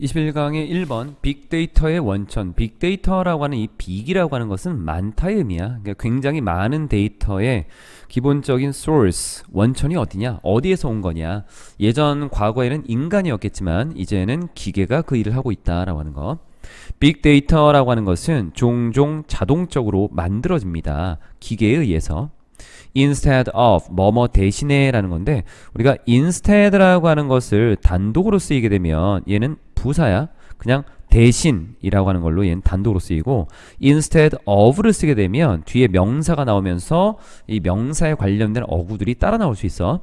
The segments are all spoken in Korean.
21강의 1번 빅데이터의 원천 빅데이터라고 하는 이 빅이라고 하는 것은 많다의 의미야 그러니까 굉장히 많은 데이터의 기본적인 소스 원천이 어디냐 어디에서 온 거냐 예전 과거에는 인간이었겠지만 이제는 기계가 그 일을 하고 있다라고 하는 것 빅데이터라고 하는 것은 종종 자동적으로 만들어집니다 기계에 의해서 instead of 뭐뭐 대신에 라는 건데 우리가 instead라고 하는 것을 단독으로 쓰이게 되면 얘는 부사야 그냥 대신이라고 하는 걸로 얘는 단독으로 쓰이고 instead of를 쓰게 되면 뒤에 명사가 나오면서 이 명사에 관련된 어구들이 따라 나올 수 있어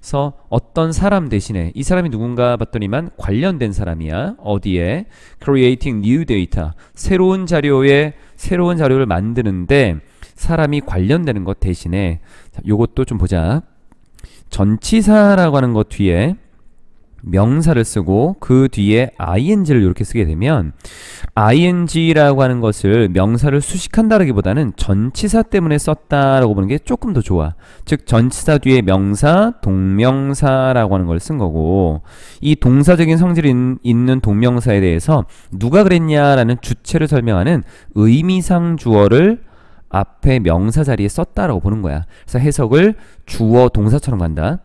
그래서 어떤 사람 대신에 이 사람이 누군가 봤더니만 관련된 사람이야 어디에 creating new data 새로운 자료에 새로운 자료를 만드는데 사람이 관련되는 것 대신에 이것도좀 보자. 전치사라고 하는 것 뒤에 명사를 쓰고 그 뒤에 ing를 이렇게 쓰게 되면 ing라고 하는 것을 명사를 수식한다라기보다는 전치사 때문에 썼다라고 보는 게 조금 더 좋아. 즉 전치사 뒤에 명사, 동명사라고 하는 걸 쓴 거고 이 동사적인 성질이 있는 동명사에 대해서 누가 그랬냐라는 주체를 설명하는 의미상 주어를 앞에 명사 자리에 썼다라고 보는 거야. 그래서 해석을 주어 동사처럼 간다.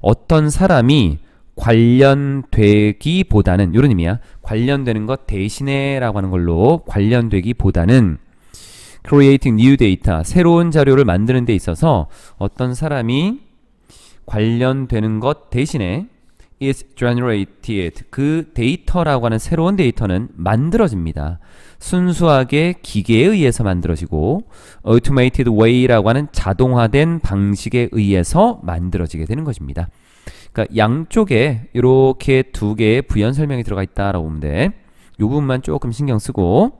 어떤 사람이 관련되기보다는 이런 의미야. 관련되는 것 대신에라고 하는 걸로 관련되기보다는 creating new data 새로운 자료를 만드는 데 있어서 어떤 사람이 관련되는 것 대신에 is generated. 그 데이터라고 하는 새로운 데이터는 만들어집니다. 순수하게 기계에 의해서 만들어지고 automated way라고 하는 자동화된 방식에 의해서 만들어지게 되는 것입니다. 그러니까 양쪽에 이렇게 두 개의 부연 설명이 들어가 있다라고 보면 돼. 이 부분만 조금 신경 쓰고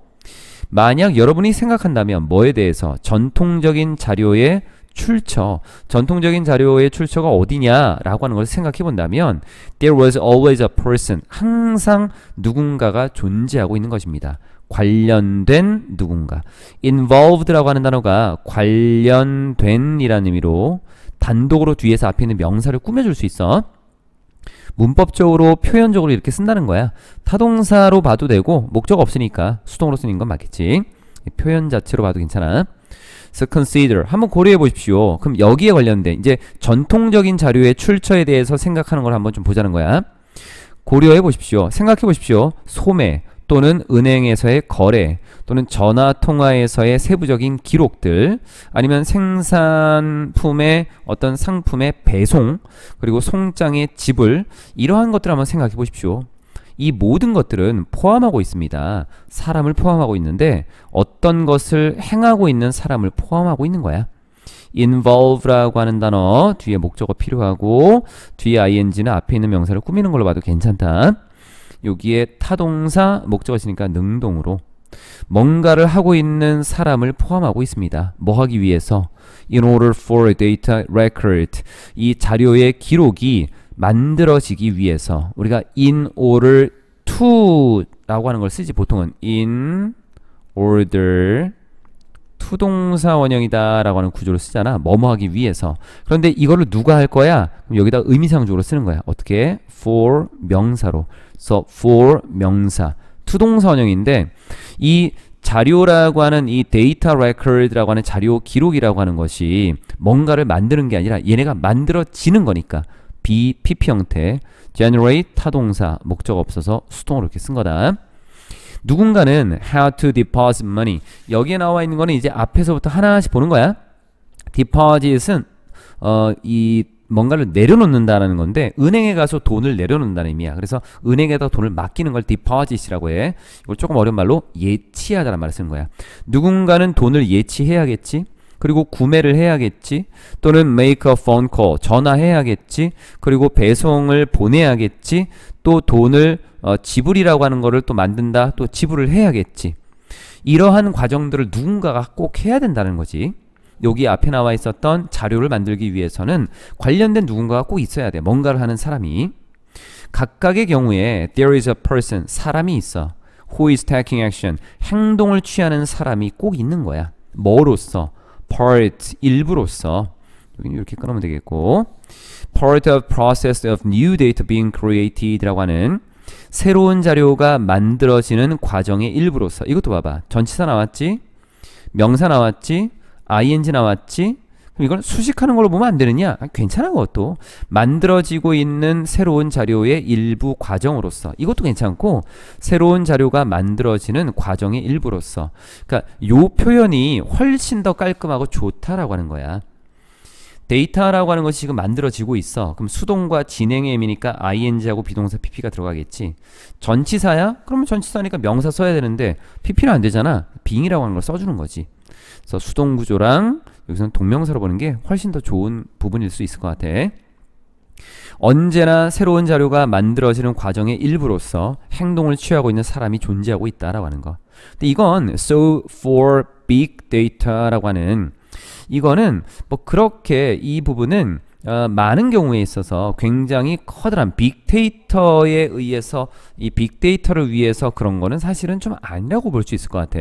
만약 여러분이 생각한다면 뭐에 대해서 전통적인 자료의 출처, 전통적인 자료의 출처가 어디냐라고 하는 것을 생각해 본다면 there was always a person 항상 누군가가 존재하고 있는 것입니다. 관련된 누군가. involved라고 하는 단어가 관련된이라는 의미로 단독으로 뒤에서 앞에 있는 명사를 꾸며줄 수 있어. 문법적으로 표현적으로 이렇게 쓴다는 거야. 타동사로 봐도 되고 목적 없으니까 수동으로 쓰는 건 맞겠지. 표현 자체로 봐도 괜찮아. consider 한번 고려해 보십시오. 그럼 여기에 관련된 이제 전통적인 자료의 출처에 대해서 생각하는 걸 한번 좀 보자는 거야. 고려해 보십시오. 생각해 보십시오. 소매 또는 은행에서의 거래 또는 전화 통화에서의 세부적인 기록들 아니면 생산품의 어떤 상품의 배송 그리고 송장의 지불 이러한 것들 을 한번 생각해 보십시오. 이 모든 것들은 포함하고 있습니다. 사람을 포함하고 있는데 어떤 것을 행하고 있는 사람을 포함하고 있는 거야. involve라고 하는 단어 뒤에 목적어 필요하고 뒤에 ing는 앞에 있는 명사를 꾸미는 걸로 봐도 괜찮다. 여기에 타동사 목적어 있으니까 능동으로 뭔가를 하고 있는 사람을 포함하고 있습니다. 뭐 하기 위해서? In order for a data record 이 자료의 기록이 만들어지기 위해서 우리가 in order to라고 하는 걸 쓰지 보통은 in order to 동사 원형이다 라고 하는 구조를 쓰잖아 뭐뭐 하기 위해서 그런데 이거를 누가 할 거야? 그럼 여기다 의미상적으로 쓰는 거야 어떻게? for 명사로 so for 명사 to 동사 원형인데 이 자료라고 하는 이 데이터 레코드라고 하는 자료 기록이라고 하는 것이 뭔가를 만드는 게 아니라 얘네가 만들어지는 거니까 be PP 형태 generate 타동사 목적 없어서 수동으로 이렇게 쓴 거다 누군가는 how to deposit money 여기에 나와 있는 거는 이제 앞에서부터 하나씩 보는 거야 deposit은 어, 이 뭔가를 내려놓는다라는 건데 은행에 가서 돈을 내려놓는다는 의미야. 그래서 은행에다 돈을 맡기는 걸 deposit이라고 해. 이걸 조금 어려운 말로 예치하다라는 말을 쓰는 거야. 누군가는 돈을 예치해야겠지. 그리고 구매를 해야겠지. 또는 make a phone call. 전화해야겠지. 그리고 배송을 보내야겠지. 또 돈을 어, 지불이라고 하는 거를 또 만든다. 또 지불을 해야겠지. 이러한 과정들을 누군가가 꼭 해야 된다는 거지. 여기 앞에 나와 있었던 자료를 만들기 위해서는 관련된 누군가가 꼭 있어야 돼. 뭔가를 하는 사람이. 각각의 경우에 there is a person, 사람이 있어. who is taking action, 행동을 취하는 사람이 꼭 있는 거야. 뭐로써? part 일부로서 이렇게 끊으면 되겠고 part of process of new data being created라고 하는 새로운 자료가 만들어지는 과정의 일부로서 이것도 봐봐 전치사 나왔지 명사 나왔지 ing 나왔지 그럼 이걸 수식하는 걸로 보면 안 되느냐? 아, 괜찮아 그것도 만들어지고 있는 새로운 자료의 일부 과정으로서 이것도 괜찮고 새로운 자료가 만들어지는 과정의 일부로서 그러니까 요 표현이 훨씬 더 깔끔하고 좋다라고 하는 거야. 데이터라고 하는 것이 지금 만들어지고 있어. 그럼 수동과 진행의 의미니까 ing하고 비동사 pp가 들어가겠지. 전치사야? 그러면 전치사니까 명사 써야 되는데 pp는 안 되잖아. 빙이라고 하는 걸 써주는 거지. 그래서 수동 구조랑 여기서는 동명사로 보는 게 훨씬 더 좋은 부분일 수 있을 것 같아. 언제나 새로운 자료가 만들어지는 과정의 일부로서 행동을 취하고 있는 사람이 존재하고 있다라고 하는 거. 근데 이건 so for big data라고 하는 이거는 뭐 그렇게 이 부분은 어, 많은 경우에 있어서 굉장히 커다란 빅데이터에 의해서 이 빅데이터를 위해서 그런 거는 사실은 좀 아니라고 볼 수 있을 것 같아.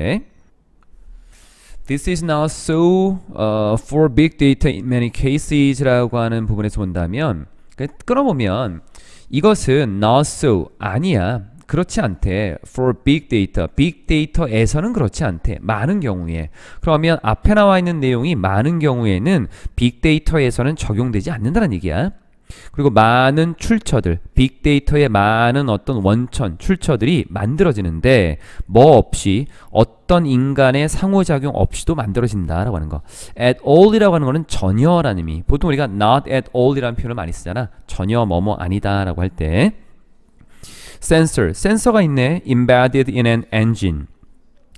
This is now so uh, for big data in many cases라고 하는 부분에서 본다면 그 끌어보면 이것은 not so 아니야 그렇지 않대 for big data big data에서는 그렇지 않대 많은 경우에 그러면 앞에 나와 있는 내용이 많은 경우에는 big d a t a 에서는 적용되지 않는다는 얘기야 그리고 많은 출처들, 빅데이터의 많은 어떤 원천, 출처들이 만들어지는데 뭐 없이 어떤 인간의 상호작용 없이도 만들어진다라고 하는 거. at all이라고 하는 거는 전혀라는 의미. 보통 우리가 not at all이라는 표현을 많이 쓰잖아. 전혀 뭐뭐 아니다라고 할 때. sensor, 센서가 있네. embedded in an engine.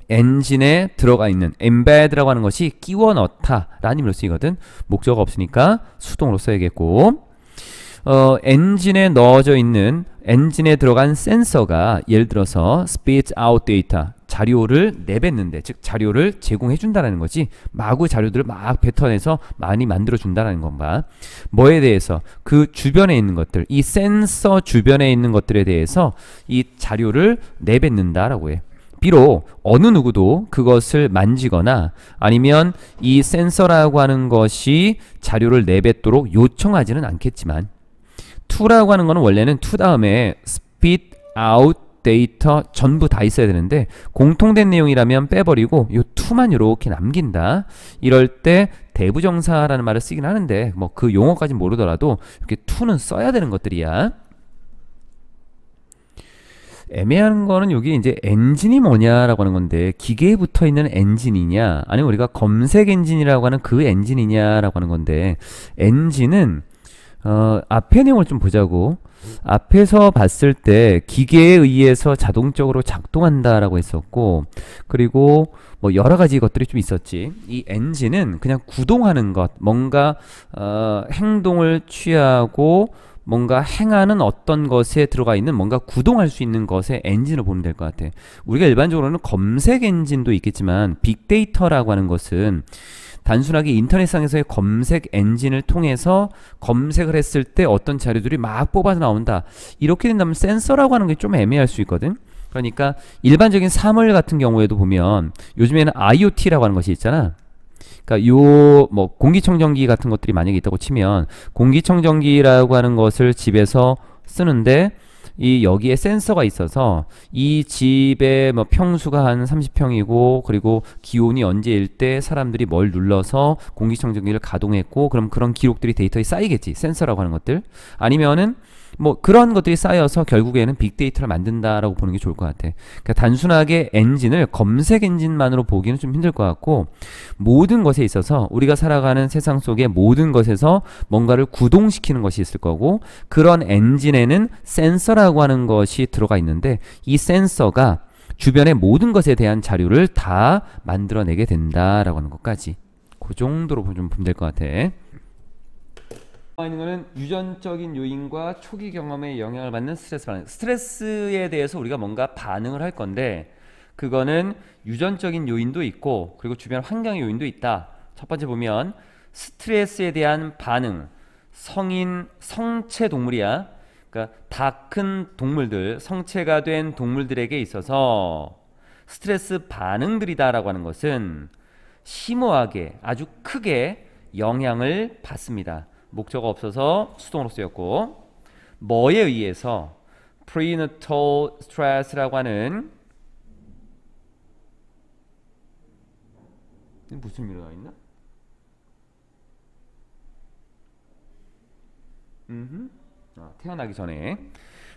엔진에 들어가 있는 embed라고 하는 것이 끼워 넣다라는 의미로 쓰이거든. 목적 없으니까 수동으로 써야겠고 어, 엔진에 넣어져 있는 엔진에 들어간 센서가 예를 들어서 spit out data 자료를 내뱉는데 즉 자료를 제공해 준다라는 거지 마구 자료들을 막 뱉어내서 많이 만들어 준다라는 건가 뭐에 대해서 그 주변에 있는 것들 이 센서 주변에 있는 것들에 대해서 이 자료를 내뱉는다라고 해 비록 어느 누구도 그것을 만지거나 아니면 이 센서라고 하는 것이 자료를 내뱉도록 요청하지는 않겠지만 to라고 하는 거는 원래는 to 다음에 spit out 데이터 전부 다 있어야 되는데 공통된 내용이라면 빼버리고 요 to만 이렇게 남긴다 이럴 때 대부정사라는 말을 쓰긴 하는데 뭐 그 용어까지 모르더라도 이렇게 to는 써야 되는 것들이야 애매한 거는 여기 이제 엔진이 뭐냐라고 하는 건데 기계에 붙어 있는 엔진이냐 아니면 우리가 검색 엔진이라고 하는 그 엔진이냐라고 하는 건데 엔진은 어, 앞의 내용을 좀 보자고. 앞에서 봤을 때 기계에 의해서 자동적으로 작동한다라고 했었고 그리고 뭐 여러 가지 것들이 좀 있었지 이 엔진은 그냥 구동하는 것 뭔가 어, 행동을 취하고 뭔가 행하는 어떤 것에 들어가 있는 뭔가 구동할 수 있는 것의 엔진을 보면 될 것 같아 우리가 일반적으로는 검색 엔진도 있겠지만 빅데이터라고 하는 것은 단순하게 인터넷상에서의 검색 엔진을 통해서 검색을 했을 때 어떤 자료들이 막 뽑아 나온다. 이렇게 된다면 센서라고 하는 게 좀 애매할 수 있거든. 그러니까 일반적인 사물 같은 경우에도 보면 요즘에는 IoT라고 하는 것이 있잖아. 그러니까 요 뭐 공기청정기 같은 것들이 만약에 있다고 치면 공기청정기라고 하는 것을 집에서 쓰는데 이 여기에 센서가 있어서 이 집의 뭐 평수가 한 30평이고 그리고 기온이 언제일 때 사람들이 뭘 눌러서 공기청정기를 가동했고 그럼 그런 기록들이 데이터에 쌓이겠지 센서라고 하는 것들 아니면은 뭐 그런 것들이 쌓여서 결국에는 빅데이터를 만든다라고 보는 게 좋을 것 같아. 그러니까 단순하게 엔진을 검색 엔진만으로 보기는 좀 힘들 것 같고 모든 것에 있어서 우리가 살아가는 세상 속의 모든 것에서 뭔가를 구동시키는 것이 있을 거고 그런 엔진에는 센서라고 하는 것이 들어가 있는데 이 센서가 주변의 모든 것에 대한 자료를 다 만들어내게 된다라고 하는 것까지 그 정도로 좀 보면 될 것 같아. 있는 거는 유전적인 요인과 초기 경험에 영향을 받는 스트레스 반응. 스트레스에 대해서 우리가 뭔가 반응을 할 건데 그거는 유전적인 요인도 있고 그리고 주변 환경의 요인도 있다. 첫 번째 보면 스트레스에 대한 반응. 성인 성체 동물이야. 그러니까 다 큰 동물들, 성체가 된 동물들에게 있어서 스트레스 반응들이다라고 하는 것은 심오하게 아주 크게 영향을 받습니다. 목적어 없어서 수동으로 쓰였고 뭐에 의해서 prenatal stress라고 하는 무슨 의미로 나 있나? 음, 아, 태어나기 전에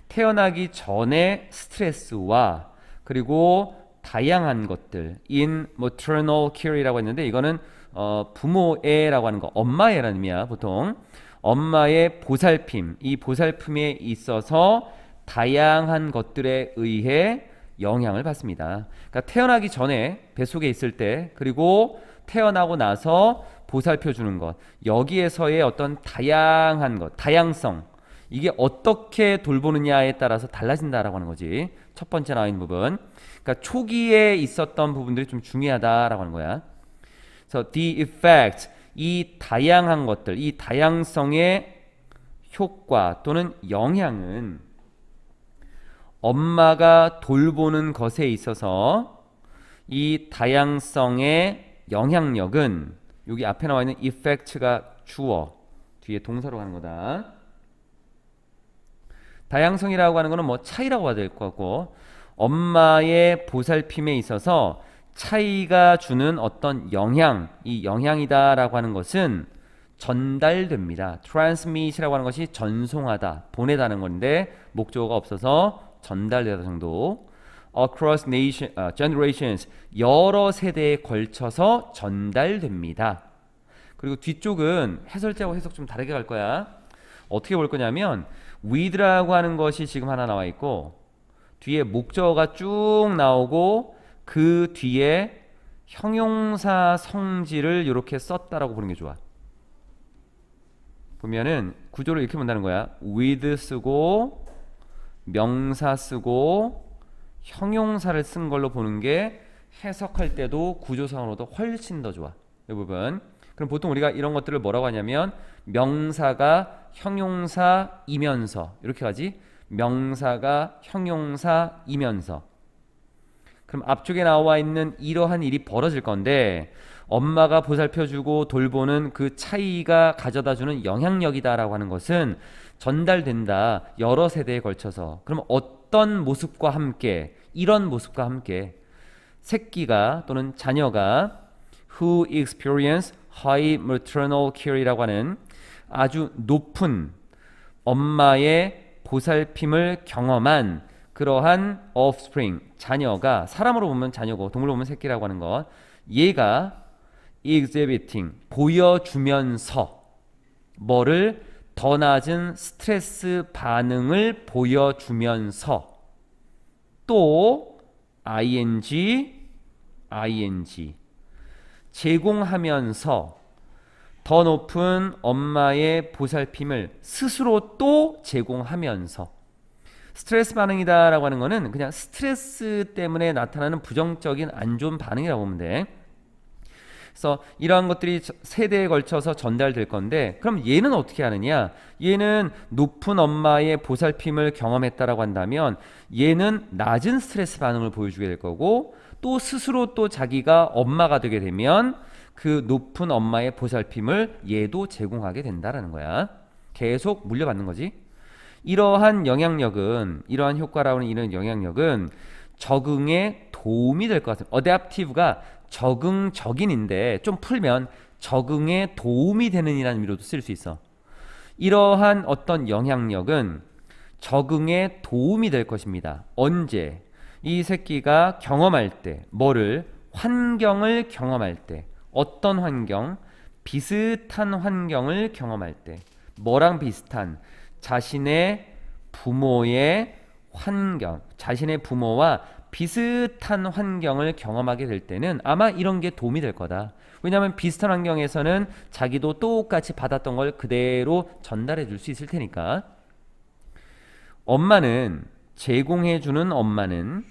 태어나기 전에 스트레스와 그리고 다양한 것들 in maternal c a r e 라고 했는데 이거는 어, 부모애라고 하는 거 엄마애라는 의미야 보통 엄마의 보살핌 이 보살핌에 있어서 다양한 것들에 의해 영향을 받습니다. 그러니까 태어나기 전에 뱃속에 있을 때 그리고 태어나고 나서 보살펴 주는 것 여기에서의 어떤 다양한 것 다양성 이게 어떻게 돌보느냐에 따라서 달라진다라고 하는 거지 첫 번째 나와 있는 부분 그러니까 초기에 있었던 부분들이 좀 중요하다라고 하는 거야 그래서 the effect 이 다양한 것들, 이 다양성의 효과 또는 영향은 엄마가 돌보는 것에 있어서 이 다양성의 영향력은 여기 앞에 나와 있는 effect가 주어 뒤에 동사로 가는 거다. 다양성이라고 하는 것은 뭐 차이라고 봐야될 거고 엄마의 보살핌에 있어서 차이가 주는 어떤 영향, 이 영향이다라고 하는 것은 전달됩니다. transmit이라고 하는 것이 전송하다, 보내다는 건데 목적어가 없어서 전달되다 정도. across nation, uh, generations 여러 세대에 걸쳐서 전달됩니다. 그리고 뒤쪽은 해설자하 해석 좀 다르게 갈 거야. 어떻게 볼 거냐면 with라고 하는 것이 지금 하나 나와 있고 뒤에 목적어가 쭉 나오고 그 뒤에 형용사 성질을 이렇게 썼다라고 보는 게 좋아. 보면은 구조를 이렇게 본다는 거야. with 쓰고 명사 쓰고 형용사를 쓴 걸로 보는 게 해석할 때도 구조상으로도 훨씬 더 좋아. 이 부분. 그럼 보통 우리가 이런 것들을 뭐라고 하냐면 명사가 형용사이면서 이렇게 하지. 명사가 형용사이면서 그럼 앞쪽에 나와 있는 이러한 일이 벌어질 건데 엄마가 보살펴주고 돌보는 그 차이가 가져다주는 영향력이다라고 하는 것은 전달된다 여러 세대에 걸쳐서 그럼 어떤 모습과 함께 이런 모습과 함께 새끼가 또는 자녀가 who experience high maternal care이라고 하는 아주 높은 엄마의 보살핌을 경험한 그러한 offspring 자녀가 사람으로 보면 자녀고 동물로 보면 새끼라고 하는 것 얘가 exhibiting 보여주면서 뭐를 더 낮은 스트레스 반응을 보여주면서 또 ing ing 제공하면서 더 높은 엄마의 보살핌을 스스로 또 제공하면서 스트레스 반응이다라고 하는 거는 그냥 스트레스 때문에 나타나는 부정적인 안 좋은 반응이라고 보면 돼. 그래서 이러한 것들이 세대에 걸쳐서 전달될 건데 그럼 얘는 어떻게 하느냐 얘는 높은 엄마의 보살핌을 경험했다라고 한다면 얘는 낮은 스트레스 반응을 보여주게 될 거고 또 스스로 또 자기가 엄마가 되게 되면 그 높은 엄마의 보살핌을 얘도 제공하게 된다라는 거야 계속 물려받는 거지 이러한 영향력은 이러한 효과라는 이런 영향력은 적응에 도움이 될 것 같습니다. 어댑티브가 적응적인인데 좀 풀면 적응에 도움이 되는 이라는 의미로도 쓸 수 있어. 이러한 어떤 영향력은 적응에 도움이 될 것입니다. 언제 이 새끼가 경험할 때 뭐를 환경을 경험할 때 어떤 환경 비슷한 환경을 경험할 때 뭐랑 비슷한 자신의 부모의 환경, 자신의 부모와 비슷한 환경을 경험하게 될 때는 아마 이런 게 도움이 될 거다. 왜냐하면 비슷한 환경에서는 자기도 똑같이 받았던 걸 그대로 전달해 줄 수 있을 테니까. 엄마는 제공해 주는 엄마는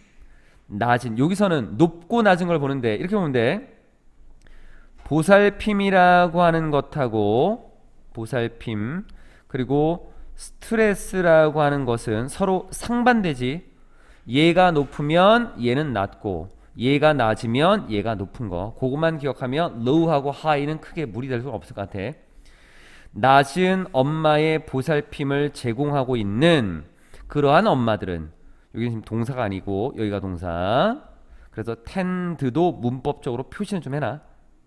낮은 여기서는 높고 낮은 걸 보는데 이렇게 보는데 보살핌이라고 하는 것하고 보살핌 그리고 스트레스라고 하는 것은 서로 상반되지 얘가 높으면 얘는 낮고 얘가 낮으면 얘가 높은 거 그것만 기억하면 low하고 high는 크게 무리될 수 없을 것 같아 낮은 엄마의 보살핌을 제공하고 있는 그러한 엄마들은 여기는 지금 동사가 아니고 여기가 동사 그래서 텐드도 문법적으로 표시는 좀 해놔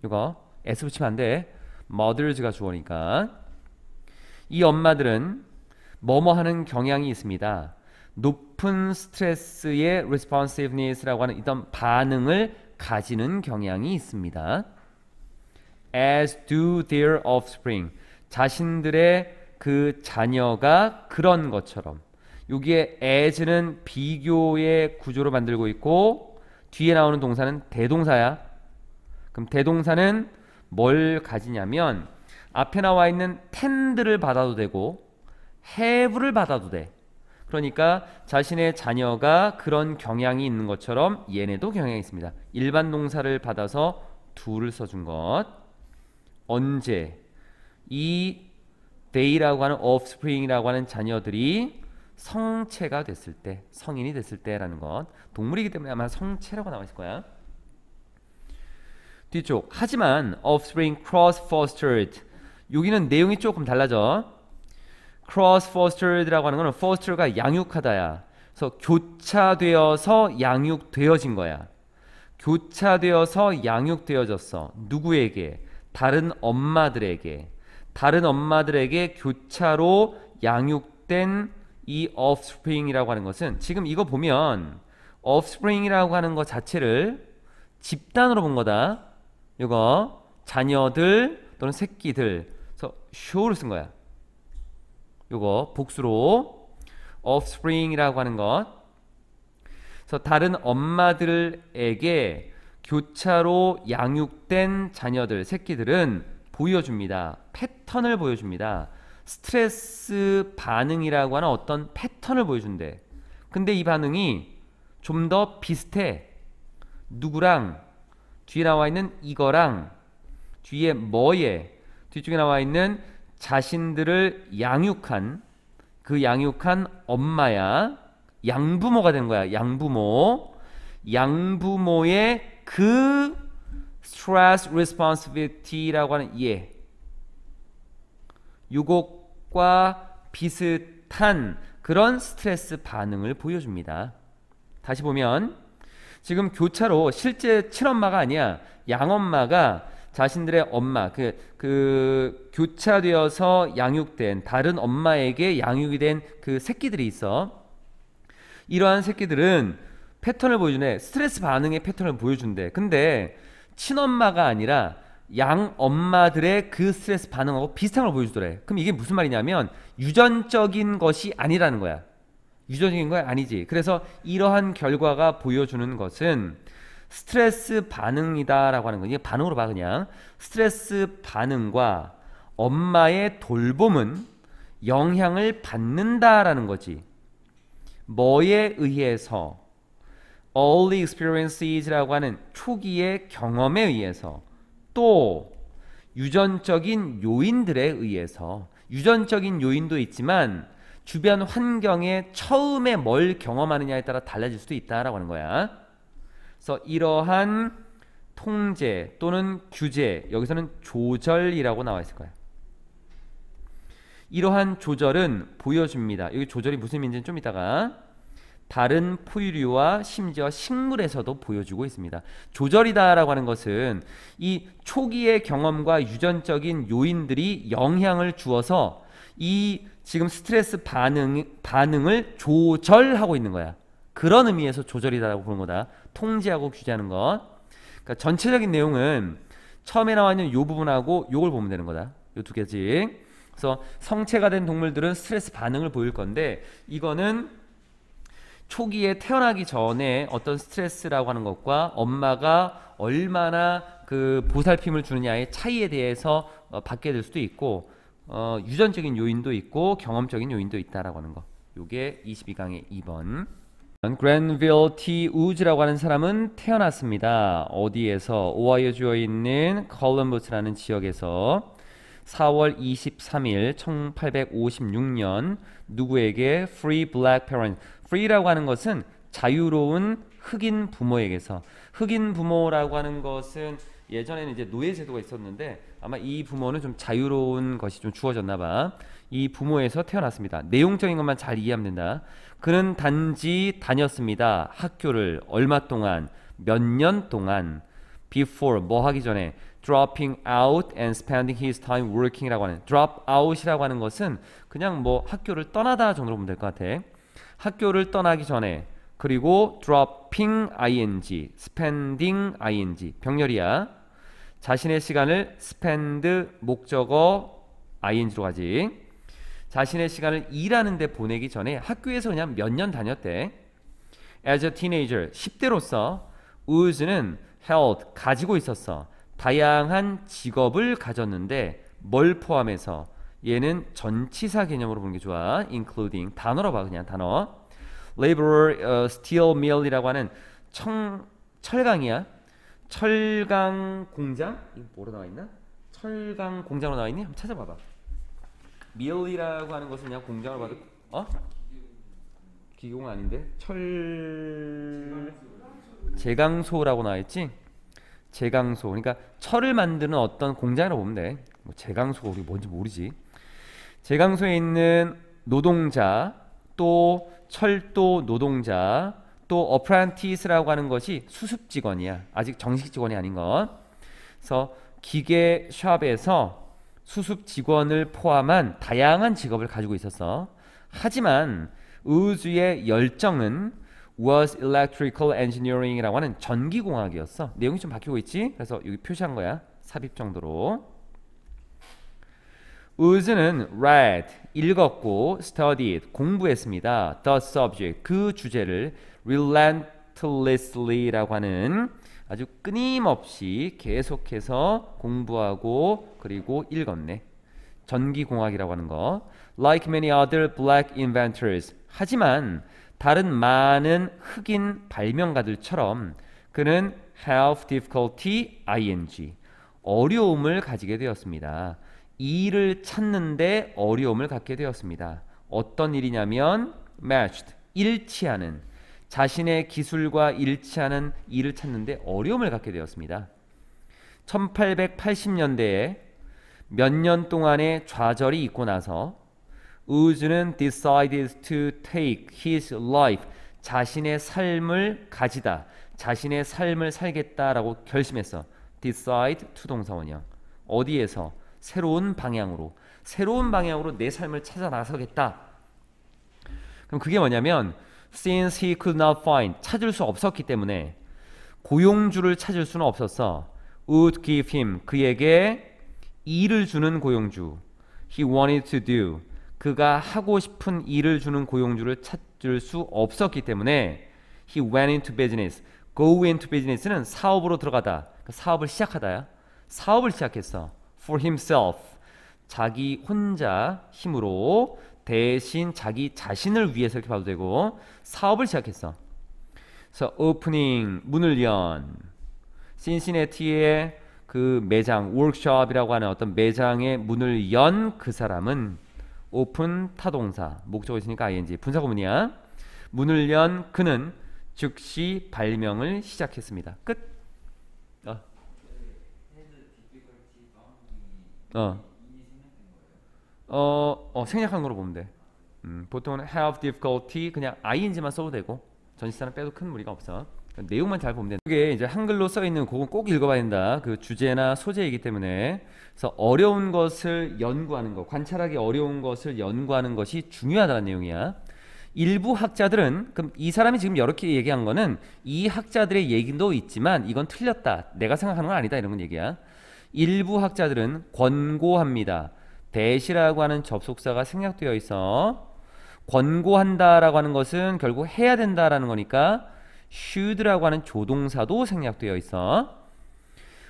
이거 S 붙이면 안돼 mothers가 주어니까 이 엄마들은 뭐뭐 하는 경향이 있습니다. 높은 스트레스의 responsiveness라고 하는 이런 반응을 가지는 경향이 있습니다. As do their offspring. 자신들의 그 자녀가 그런 것처럼. 여기에 as는 비교의 구조로 만들고 있고 뒤에 나오는 동사는 대동사야. 그럼 대동사는 뭘 가지냐면 앞에 나와 있는 텐드를 받아도 되고 해부를 받아도 돼. 그러니까 자신의 자녀가 그런 경향이 있는 것처럼 얘네도 경향이 있습니다. 일반 동사를 받아서 둘을 써준 것. 언제 이 they라고 하는 offspring이라고 하는 자녀들이 성체가 됐을 때, 성인이 됐을 때라는 것. 동물이기 때문에 아마 성체라고 나와 있을 거야. 뒤쪽. 하지만 offspring cross fostered 여기는 내용이 조금 달라져. cross fostered라고 하는 거는 foster가 양육하다야. 그래서 교차되어서 양육되어진 거야. 교차되어서 양육되어졌어. 누구에게? 다른 엄마들에게. 다른 엄마들에게 교차로 양육된 이 offspring이라고 하는 것은 지금 이거 보면 offspring이라고 하는 것 자체를 집단으로 본 거다. 이거 자녀들 또는 새끼들. 그래서 show를 쓴 거야. 요거 복수로 offspring이라고 하는 것. 그래서 다른 엄마들에게 교차로 양육된 자녀들, 새끼들은 보여줍니다. 패턴을 보여줍니다. 스트레스 반응이라고 하는 어떤 패턴을 보여준대. 근데 이 반응이 좀 더 비슷해. 누구랑 뒤에 나와 있는 이거랑 뒤에 뭐에 뒤쪽에 나와 있는 자신들을 양육한 그 양육한 엄마야 양부모가 된 거야. 양부모. 양부모의 그 stress responsibility라고 하는 예. 유혹과 비슷한 그런 스트레스 반응을 보여줍니다. 다시 보면 지금 교차로 실제 친엄마가 아니야. 양엄마가 자신들의 엄마 그, 그 교차되어서 양육된 다른 엄마에게 양육이 된 그 새끼들이 있어 이러한 새끼들은 패턴을 보여주네 스트레스 반응의 패턴을 보여준대 근데 친엄마가 아니라 양엄마들의 그 스트레스 반응하고 비슷한 걸 보여주더래 그럼 이게 무슨 말이냐면 유전적인 것이 아니라는 거야 유전적인 거야 아니지 그래서 이러한 결과가 보여주는 것은 스트레스 반응이다라고 하는 거 이게 반응으로 봐 그냥 스트레스 반응과 엄마의 돌봄은 영향을 받는다라는 거지. 뭐에 의해서 early experience라고 하는 초기의 경험에 의해서 또 유전적인 요인들에 의해서 유전적인 요인도 있지만 주변 환경에 처음에 뭘 경험하느냐에 따라 달라질 수도 있다라고 하는 거야. 그래서 이러한 통제 또는 규제 여기서는 조절이라고 나와 있을 거예요. 이러한 조절은 보여줍니다. 여기 조절이 무슨 의미인지는 좀 이따가 다른 포유류와 심지어 식물에서도 보여주고 있습니다. 조절이다라고 하는 것은 이 초기의 경험과 유전적인 요인들이 영향을 주어서 이 지금 스트레스 반응, 반응을 조절하고 있는 거야. 그런 의미에서 조절이라고 보는 거다. 통제하고 규제하는 것. 그러니까 전체적인 내용은 처음에 나와 있는 요 부분하고 요걸 보면 되는 거다. 요두 개지. 그래서 성체가 된 동물들은 스트레스 반응을 보일 건데 이거는 초기에 태어나기 전에 어떤 스트레스라고 하는 것과 엄마가 얼마나 그 보살핌을 주느냐의 차이에 대해서 어, 받게 될 수도 있고 어, 유전적인 요인도 있고 경험적인 요인도 있다라고 하는 거. 요게 22강의 2번. 그랜빌 T 우즈라고 하는 사람은 태어났습니다. 어디에서? 오하이오 주에 있는 컬럼버스라는 지역에서 4월 23일 1856년 누구에게 free black parent free라고 하는 것은 자유로운 흑인 부모에게서 흑인 부모라고 하는 것은 예전에는 이제 노예 제도가 있었는데 아마 이 부모는 좀 자유로운 것이 좀 주어졌나 봐. 이 부모에서 태어났습니다. 내용적인 것만 잘 이해하면 된다. 그는 단지 다녔습니다. 학교를 얼마 동안, 몇 년 동안 before 뭐 하기 전에 dropping out and spending his time working이라고 하는 drop out이라고 하는 것은 그냥 뭐 학교를 떠나다 정도로 보면 될 것 같아. 학교를 떠나기 전에 그리고 dropping ing, spending ing 병렬이야. 자신의 시간을 spend 목적어 ing로 가지. 자신의 시간을 일하는 데 보내기 전에 학교에서 그냥 몇 년 다녔대. As a teenager, 10대로서 우즈는 held, 가지고 있었어. 다양한 직업을 가졌는데 뭘 포함해서 얘는 전치사 개념으로 보는 게 좋아. including 단어로 봐 그냥 단어. laborer, uh, steel mill이라고 하는 청, 철강이야. 철강 공장? 이거 뭐로 나와 있나? 철강 공장으로 나와 있니? 한번 찾아봐봐. 밀이라고 하는 것은 그냥 공장을 받을 어? 기공 아닌데 철 제강소라고 나와있지? 제강소 그러니까 철을 만드는 어떤 공장이라고 보면 돼. 뭐제강소 우리 뭔지 모르지. 제강소에 있는 노동자 또 철도 노동자 또 어프란티스라고 하는 것이 수습 직원이야. 아직 정식 직원이 아닌 것. 그래서 기계 샵에서 수습 직원을 포함한 다양한 직업을 가지고 있었어. 하지만 우주의 열정은 was electrical engineering이라고 하는 전기공학이었어. 내용이 좀 바뀌고 있지? 그래서 여기 표시한 거야. 삽입 정도로. 우즈는 read, 읽었고 studied, 공부했습니다. the subject, 그 주제를 relentlessly라고 하는 아주 끊임없이 계속해서 공부하고 그리고 읽었네. 전기공학이라고 하는 거. Like many other black inventors. 하지만 다른 많은 흑인 발명가들처럼 그는 have difficulty ing 어려움을 가지게 되었습니다. 일을 찾는데 어려움을 갖게 되었습니다. 어떤 일이냐면 matched 일치하는 자신의 기술과 일치하는 일을 찾는데 어려움을 갖게 되었습니다. 1880년대에 몇 년 동안의 좌절이 있고 나서 우즈는 decided to take his life 자신의 삶을 가지다 자신의 삶을 살겠다라고 결심했어 decide to 동사원형 어디에서 새로운 방향으로 새로운 방향으로 내 삶을 찾아 나서겠다 그럼 그게 뭐냐면 since he could not find 찾을 수 없었기 때문에 고용주를 찾을 수는 없었어. would give him 그에게 일을 주는 고용주. he wanted to do 그가 하고 싶은 일을 주는 고용주를 찾을 수 없었기 때문에 he went into business. go into business는 사업으로 들어가다. 사업을 시작하다야. 사업을 시작했어. for himself 자기 혼자 힘으로 대신 자기 자신을 위해서 이렇게 봐도 되고 사업을 시작했어. 그래서 오프닝 문을 연 신시내티의 그 매장 워크숍이라고 하는 어떤 매장의 문을 연 그 사람은 오픈 타동사 목적어 있으니까 ing 분사구문이야. 문을 연 그는 즉시 발명을 시작했습니다. 끝. 어. 어. 어, 어 생략한 거로 보면 돼. 음, 보통은 have difficulty 그냥 ing만 써도 되고 전치사는 빼도 큰 무리가 없어. 그러니까 내용만 잘 보면 된다. 게 이제 한글로 써 있는 그건 꼭 읽어봐야 된다. 그 주제나 소재이기 때문에 그래서 어려운 것을 연구하는 것, 관찰하기 어려운 것을 연구하는 것이 중요하다는 내용이야. 일부 학자들은 그럼 이 사람이 지금 이렇게 얘기한 거는 이 학자들의 얘기도 있지만 이건 틀렸다. 내가 생각하는 건 아니다 이런 건 얘기야. 일부 학자들은 권고합니다. 대시라고 하는 접속사가 생략되어 있어 권고한다라고 하는 것은 결국 해야 된다라는 거니까 should라고 하는 조동사도 생략되어 있어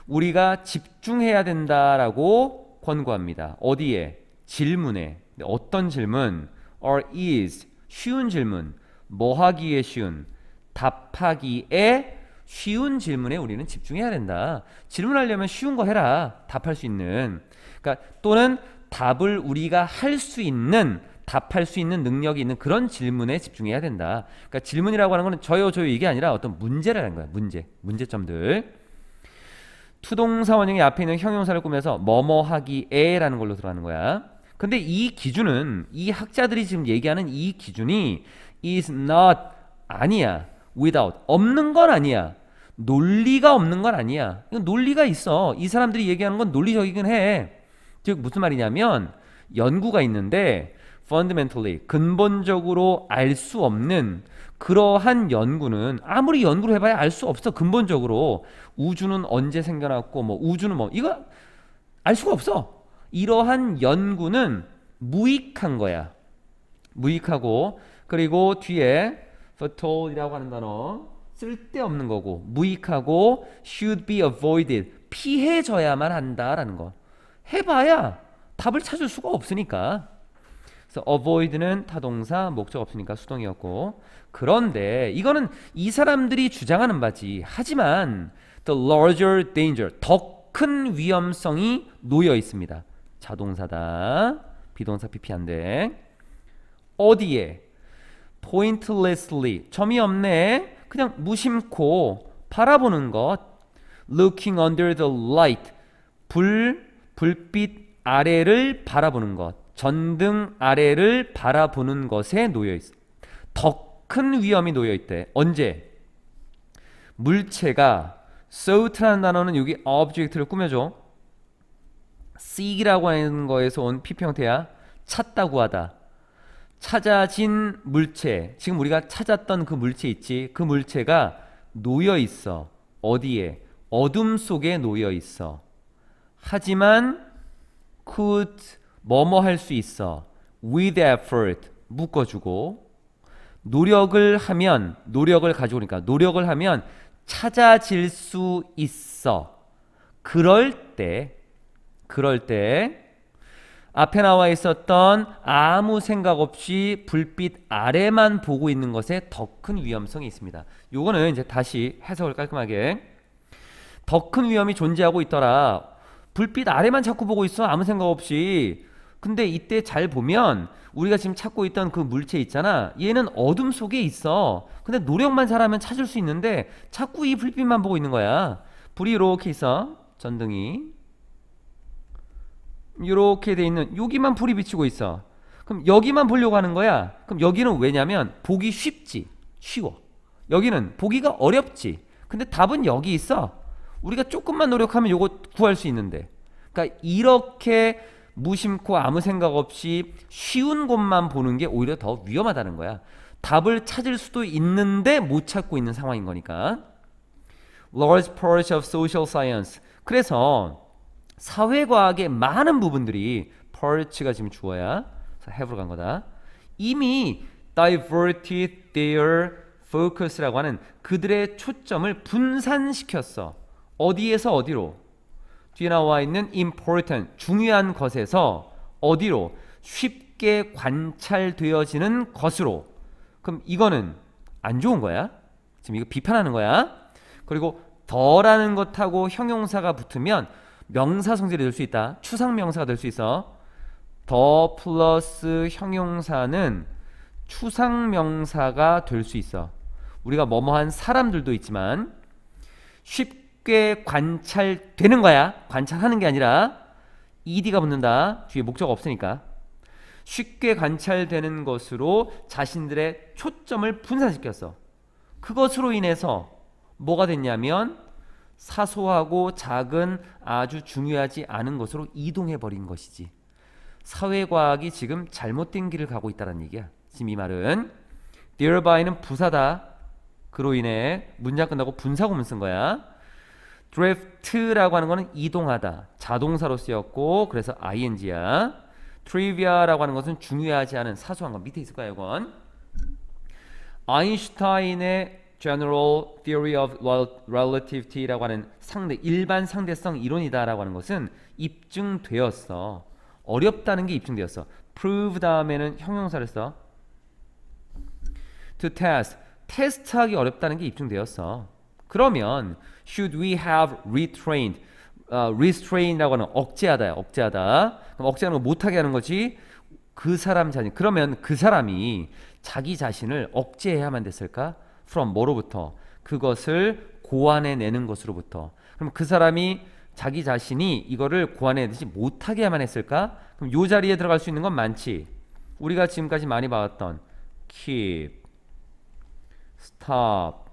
우리가 집중해야 된다라고 권고합니다 어디에? 질문에 어떤 질문? or is 쉬운 질문 뭐 하기에 쉬운 답하기에 쉬운 질문에 우리는 집중해야 된다 질문하려면 쉬운 거 해라 답할 수 있는 그러니까 또는 답을 우리가 할 수 있는 답할 수 있는 능력이 있는 그런 질문에 집중해야 된다. 그러니까 질문이라고 하는 거는 저요 저요 이게 아니라 어떤 문제라는 거야. 문제. 문제점들. 투동사 원형의 앞에 있는 형용사를 꾸며서 뭐뭐하기에라는 걸로 들어가는 거야. 근데 이 기준은 이 학자들이 지금 얘기하는 이 기준이 is not 아니야. without 없는 건 아니야. 논리가 없는 건 아니야. 이건 논리가 있어. 이 사람들이 얘기하는 건 논리적이긴 해. 즉 무슨 말이냐면 연구가 있는데 fundamentally 근본적으로 알 수 없는 그러한 연구는 아무리 연구를 해봐야 알 수 없어 근본적으로 우주는 언제 생겨났고 뭐 우주는 뭐 이거 알 수가 없어 이러한 연구는 무익한 거야 무익하고 그리고 뒤에 f e t i l 이라고 하는 단어 쓸데없는 거고 무익하고 should be avoided 피해져야만 한다라는 거 해봐야 답을 찾을 수가 없으니까. 그래서 avoid는 타동사 목적 없으니까 수동이었고 그런데 이거는 이 사람들이 주장하는 바지 하지만 the larger danger 더 큰 위험성이 놓여 있습니다 자동사다 비동사 pp한데 어디에 pointlessly 점이 없네 그냥 무심코 바라보는 것 looking under the light 불 불빛 아래를 바라보는 것, 전등 아래를 바라보는 것에 놓여 있어. 더 큰 위험이 놓여 있대. 언제? 물체가 sout라는 단어는 여기 object를 꾸며줘. seek라고 하는 거에서 온피평태야 찾다고 하다. 찾아진 물체, 지금 우리가 찾았던 그 물체 있지? 그 물체가 놓여 있어. 어디에? 어둠 속에 놓여 있어. 하지만 could 뭐뭐 할 수 있어. with effort 묶어주고 노력을 하면 노력을 가져오니까 노력을 하면 찾아질 수 있어. 그럴 때 그럴 때 앞에 나와 있었던 아무 생각 없이 불빛 아래만 보고 있는 것에 더 큰 위험성이 있습니다. 요거는 이제 다시 해석을 깔끔하게 더 큰 위험이 존재하고 있더라. 불빛 아래만 자꾸 보고 있어 아무 생각 없이 근데 이때 잘 보면 우리가 지금 찾고 있던 그 물체 있잖아 얘는 어둠 속에 있어 근데 노력만 잘하면 찾을 수 있는데 자꾸 이 불빛만 보고 있는 거야 불이 이렇게 있어 전등이 이렇게 돼 있는 여기만 불이 비치고 있어 그럼 여기만 보려고 하는 거야 그럼 여기는 왜냐면 보기 쉽지 쉬워 여기는 보기가 어렵지 근데 답은 여기 있어 우리가 조금만 노력하면 요거 구할 수 있는데. 그러니까 이렇게 무심코 아무 생각 없이 쉬운 곳만 보는 게 오히려 더 위험하다는 거야. 답을 찾을 수도 있는데 못 찾고 있는 상황인 거니까. Lord's p u r g of Social Science. 그래서 사회과학의 많은 부분들이 p u r g 가 지금 주어야 have로 간 거다. 이미 diverted their focus라고 하는 그들의 초점을 분산시켰어. 어디에서 어디로 뒤에 나와 있는 important 중요한 것에서 어디로 쉽게 관찰되어지는 것으로 그럼 이거는 안 좋은 거야 지금 이거 비판하는 거야 그리고 더라는 것하고 형용사가 붙으면 명사 성질이 될 수 있다 추상 명사가 될 수 있어 더 플러스 형용사는 추상 명사가 될 수 있어 우리가 뭐뭐한 사람들도 있지만 쉽게 쉽게 관찰되는 거야. 관찰하는 게 아니라 ed가 붙는다. 뒤에 목적 없으니까. 쉽게 관찰되는 것으로 자신들의 초점을 분산시켰어. 그것으로 인해서 뭐가 됐냐면 사소하고 작은 아주 중요하지 않은 것으로 이동해버린 것이지. 사회과학이 지금 잘못된 길을 가고 있다는 얘기야. 지금 이 말은 thereby 는 부사다. 그로 인해 문장 끝나고 분사구문 쓴 거야. 드 r 프트라고 하는 것은 이동하다. 자동사로 쓰였고 그래서 ing야. 트리비아라고 하는 것은 중요하지 않은 사소한 거 밑에 있을 까요 이건. 아인슈타인의 General Theory of Relativity라고 하는 상대 일반 상대성 이론이다라고 하는 것은 입증되었어. 어렵다는 게 입증되었어. prove 다음에는 형용사를 써. to test 테스트하기 어렵다는 게 입증되었어. 그러면 should we have retrained? 어, restrain이라고 하는 억제하다, 억제하다. 그럼 억제하는 거 못하게 하는 거지. 그 사람 자신, 그러면 그 사람이 자기 자신을 억제해야만 됐을까? from 뭐로부터? 그것을 고안해내는 것으로부터. 그럼 그 사람이 자기 자신이 이거를 고안해내지 못하게만 했을까? 그럼 요 자리에 들어갈 수 있는 건 많지. 우리가 지금까지 많이 봐왔던 keep, stop,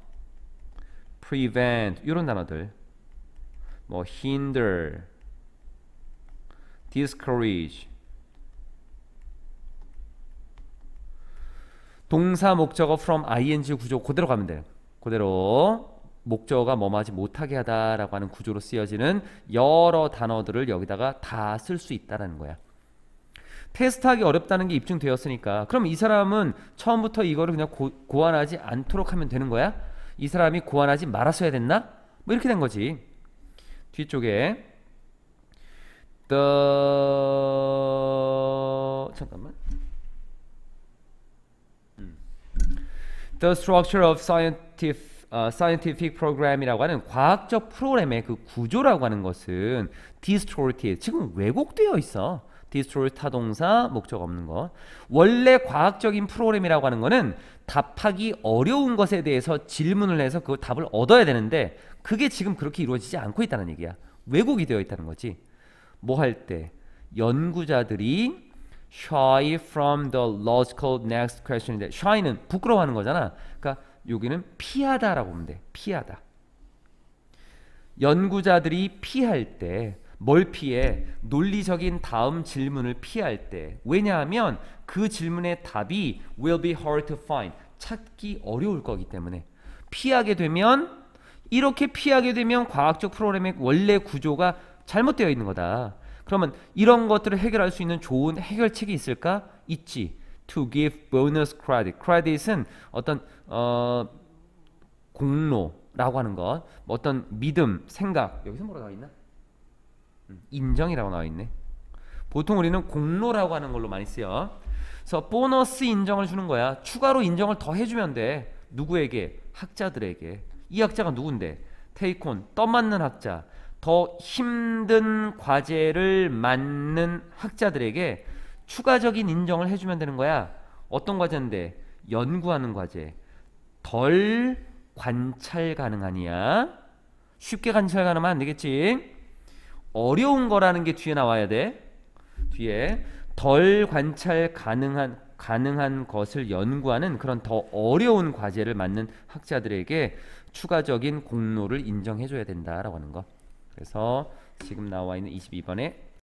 prevent 이런 단어들 뭐 hinder, discourage 동사 목적어 from ing 구조 그대로 가면 돼요. 그대로 목적어가 뭐하지 못하게 하다라고 하는 구조로 쓰여지는 여러 단어들을 여기다가 다 쓸 수 있다라는 거야. 테스트하기 어렵다는 게 입증되었으니까 그럼 이 사람은 처음부터 이거를 그냥 고, 고안하지 않도록 하면 되는 거야? 이 사람이 고안하지 말았어야 됐나? 뭐 이렇게 된 거지. 뒤쪽에 t 잠깐만. 음. The structure of scientific 어, scientific program이라고 하는 과학적 프로그램의 그 구조라고 하는 것은 distorted 지금 왜곡되어 있어 distort 타동사 목적 없는 것 원래 과학적인 프로그램이라고 하는 것은 답하기 어려운 것에 대해서 질문을 해서 그 답을 얻어야 되는데 그게 지금 그렇게 이루어지지 않고 있다는 얘기야. 왜곡이 되어 있다는 거지. 뭐 할 때 연구자들이 shy from the logical next question인데 shy는 부끄러워하는 거잖아. 그러니까 여기는 피하다라고 보면 돼. 피하다. 연구자들이 피할 때 멀피의 논리적인 다음 질문을 피할 때 왜냐하면 그 질문의 답이 will be hard to find 찾기 어려울 거기 때문에 피하게 되면 이렇게 피하게 되면 과학적 프로그램의 원래 구조가 잘못되어 있는 거다. 그러면 이런 것들을 해결할 수 있는 좋은 해결책이 있을까? 있지. To give bonus credit. Credit은 어떤 어, 공로라고 하는 것, 어떤 믿음, 생각. 여기서 뭐라 나 있나? 인정이라고 나와 있네. 보통 우리는 공로라고 하는 걸로 많이 쓰여. 그래서 보너스 인정을 주는 거야. 추가로 인정을 더 해주면 돼. 누구에게? 학자들에게. 이 학자가 누군데? 테이콘, 떠맞는 학자. 더 힘든 과제를 맞는 학자들에게 추가적인 인정을 해주면 되는 거야. 어떤 과제인데? 연구하는 과제. 덜 관찰 가능하냐? 쉽게 관찰 가능하면 안 되겠지. 어려운 거라는 게 뒤에 나와야 돼. 뒤에 덜 관찰 가능한 가능한 것을 연구하는 그런 더 어려운 과제를 맡는 학자들에게 추가적인 공로를 인정해 줘야 된다라고 하는 거. 그래서 지금 나와 있는 22번에